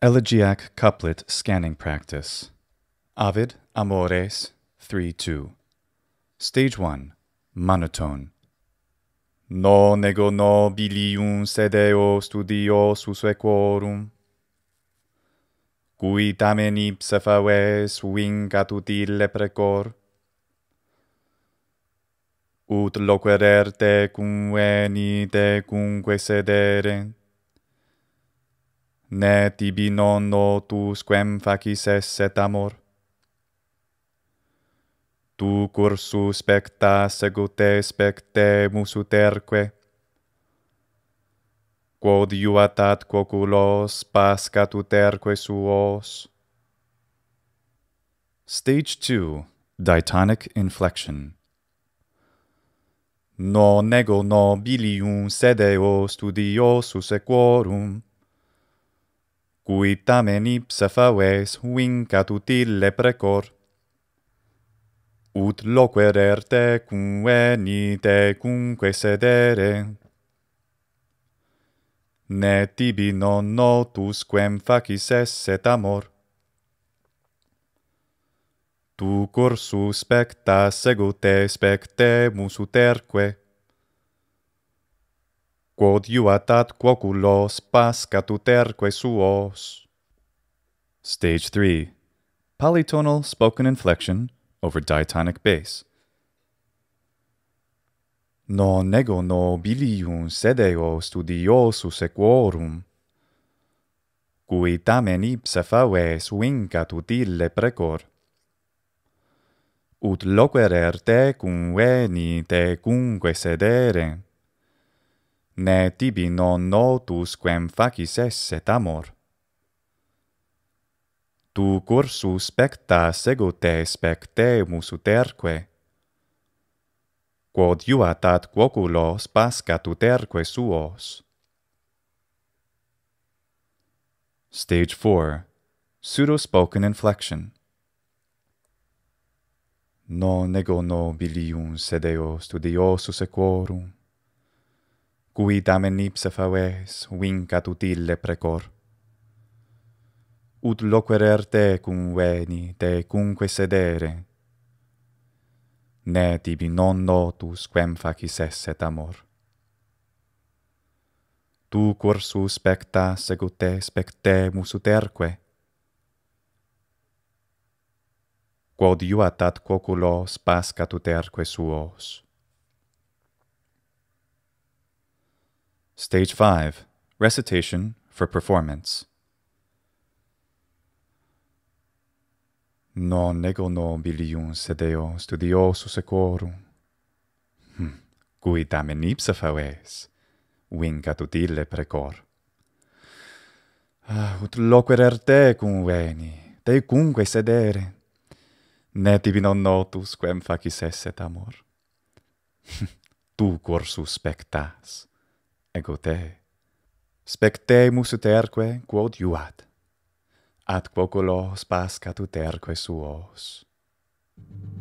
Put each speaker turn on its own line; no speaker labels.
Elegiac Couplet Scanning Practice Avid Amores 3-2 Stage 1 Monotone No nego no sedeo studio sus equorum Cui tamen ipse faves vincat utile precor Ut loquerer cum venite cumque sederent ne tibi non no tus quem facis esset amor. Tu cur suspecta segute specte musu uterque, quod iuatat coculos pascat uterque suos. Stage 2. Ditonic Inflection No nego nobilium sedeo studiosus equorum, cui tamen ipsa faves vincat utile precor. Ut loquer erte cum venite cumque sedere. Ne tibi non notus quem facis esset amor. Tu cor suspecta segote spectemus uterque, quod juatat quoculos pascatuterque suos. Stage 3. Polytonal spoken inflection over diatonic bass. Non nego nobilium sedeo studiosus equorum, cui tamen ipsa faves vincat utile precor. Ut loquerer te cum venite cumque sedere ne tibi non notus quem facis esse amor. Tu cursus specta ego te spectemus uterque. Quod iuat at quoculos pascat uterque suos. Stage 4. Pseudo spoken inflection. Non ego nobilium sedeo studiosus equorum cui damen ipse faves vincat utile precor. Ut loquerer te cum veni, te cumque sedere. Ne tibi non notus quem facis esset amor. Tu cur suspectas ego te spectemus uterque? Quod iuat ad quoculos pascat uterque suos? Stage 5. Recitation for performance. Non nego nobilium sedeo studio sus equorum. Hm. Cui tamen ipsa faes, vinca tu precor. Ah, ut loquerer te cum veni, te cumque sedere. Ne tibi non notus quem facis esset amor. tu cor suspectas ego te spectemus uterque quod iuat at quoculo spascat uterque suos mm -hmm.